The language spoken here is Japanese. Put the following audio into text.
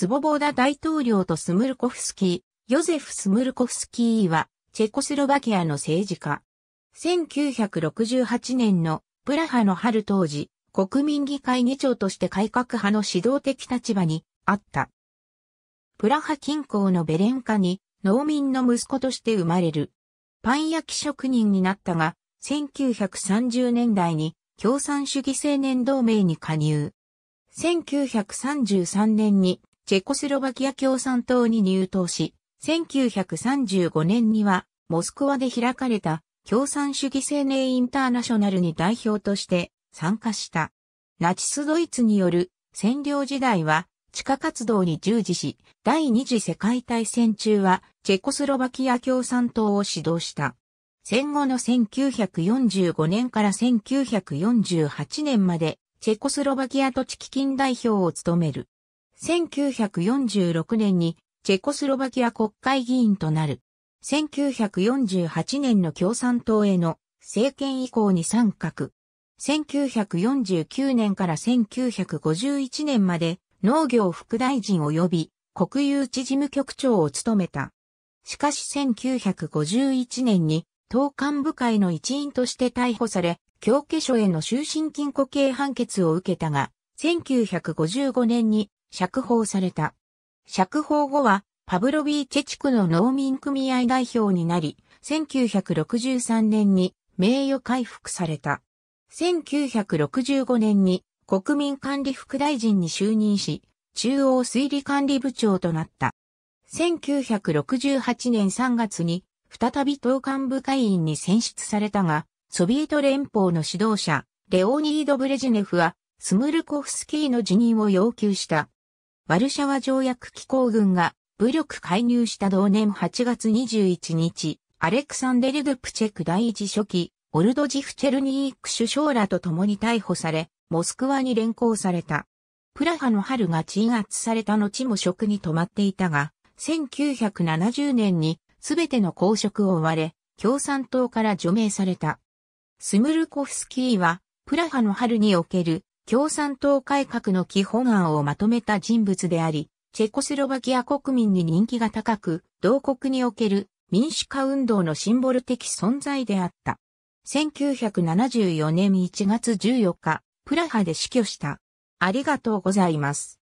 スボボーダ大統領とスムルコフスキー、ヨゼフ・スムルコフスキーは、チェコスロバキアの政治家。1968年のプラハの春当時、国民議会議長として改革派の指導的立場にあった。プラハ近郊のベレンカに農民の息子として生まれる。パン焼き職人になったが、1930年代に共産主義青年同盟に加入。1933年にチェコスロバキア共産党に入党し、1935年には、モスクワで開かれた共産主義青年インターナショナルに代表として参加した。ナチスドイツによる占領時代は地下活動に従事し、第二次世界大戦中はチェコスロバキア共産党を指導した。戦後の1945年から1948年までチェコスロバキア土地基金代表を務める。1946年にチェコスロバキア国会議員となる。1948年の共産党への政権移行に参画。1949年から1951年まで農業副大臣及び国有地事務局長を務めた。しかし1951年に党幹部会の一員として逮捕され、教科書への終身禁錮刑判決を受けたが、1955年に釈放された。釈放後は、パブロビーチェ地区の農民組合代表になり、1963年に名誉回復された。1965年に国民管理副大臣に就任し、中央推理管理部長となった。1968年3月に再び党幹部会員に選出されたが、ソビエト連邦の指導者、レオニード・ブレジネフは、スムルコフスキーの辞任を要求した。ワルシャワ条約機構軍が武力介入した同年8月21日、アレクサンデル・ドゥプチェク第一書記、オルドジフ・チェルニーク首相らと共に逮捕され、モスクワに連行された。プラハの春が鎮圧された後も職に止まっていたが、1970年に全ての公職を追われ、共産党から除名された。スムルコフスキーは、プラハの春における共産党改革の基本案をまとめた人物であり、チェコスロバキア国民に人気が高く、同国における民主化運動のシンボル的存在であった。1974年1月14日、プラハで死去した。ありがとうございます。